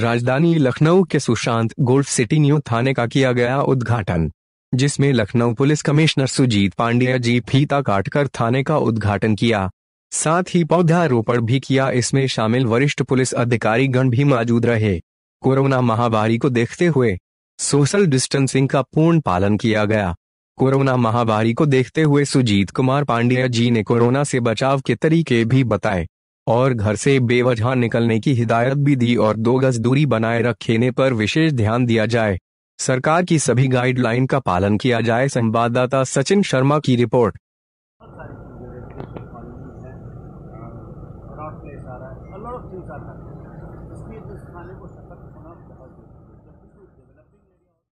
राजधानी लखनऊ के Sushant Golf City new थाने का किया गया उद्घाटन जिसमें लखनऊ पुलिस कमिश्नर सुजीत पांड्या जी फीता काटकर थाने का उद्घाटन किया साथ ही पौधारोपण भी किया इसमें शामिल वरिष्ठ पुलिस अधिकारी गण भी मौजूद रहे कोरोना महामारी को देखते हुए सोशल डिस्टेंसिंग का पूर्ण पालन किया गया कोरोना महामारी को देखते हुए सुजीत कुमार पांड्या जी ने कोरोना से बचाव के तरीके भी बताए और घर से बेवजह निकलने की हिदायत भी दी और दो गज दूरी बनाए रखने पर विशेष ध्यान दिया जाए सरकार की सभी गाइडलाइन का पालन किया जाए संवाददाता सचिन शर्मा की रिपोर्ट